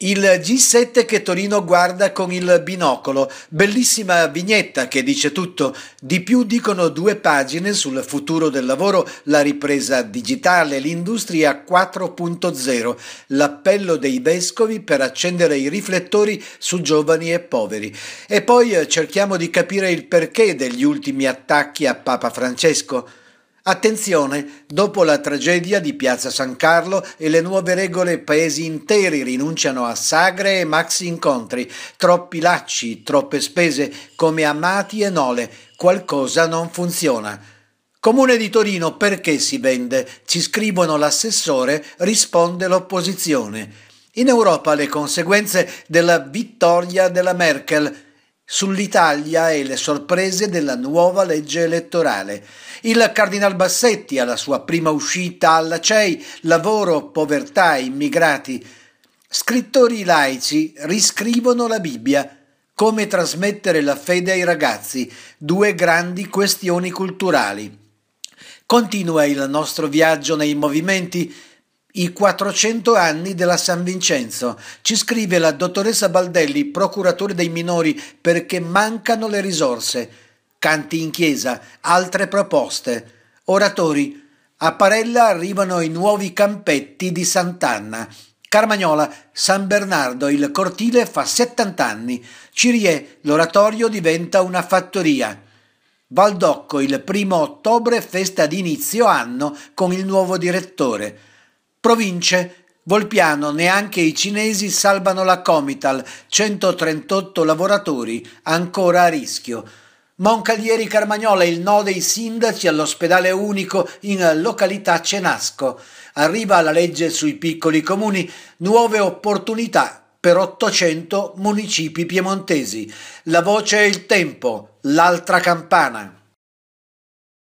Il G7 che Torino guarda con il binocolo, bellissima vignetta che dice tutto, di più dicono due pagine sul futuro del lavoro, la ripresa digitale, l'industria 4.0, l'appello dei vescovi per accendere i riflettori su giovani e poveri. E poi eh, cerchiamo di capire il perché degli ultimi attacchi a Papa Francesco. Attenzione, dopo la tragedia di Piazza San Carlo e le nuove regole paesi interi rinunciano a sagre e maxi incontri, troppi lacci, troppe spese, come amati e nole, qualcosa non funziona. Comune di Torino perché si vende? Ci scrivono l'assessore, risponde l'opposizione. In Europa le conseguenze della vittoria della Merkel, sull'Italia e le sorprese della nuova legge elettorale. Il Cardinal Bassetti alla sua prima uscita alla CEI, lavoro, povertà, immigrati. Scrittori laici riscrivono la Bibbia. Come trasmettere la fede ai ragazzi, due grandi questioni culturali. Continua il nostro viaggio nei movimenti i 400 anni della San Vincenzo. Ci scrive la dottoressa Baldelli, procuratore dei minori, perché mancano le risorse. Canti in chiesa, altre proposte. Oratori. A Parella arrivano i nuovi campetti di Sant'Anna. Carmagnola, San Bernardo, il cortile fa 70 anni. Cirie, l'oratorio diventa una fattoria. Valdocco, il primo ottobre, festa d'inizio anno con il nuovo direttore. Province Volpiano, neanche i cinesi salvano la Comital, 138 lavoratori ancora a rischio. Moncalieri Carmagnola, il no dei sindaci all'ospedale unico in località Cenasco. Arriva la legge sui piccoli comuni, nuove opportunità per 800 municipi piemontesi. La voce e il tempo, l'altra campana.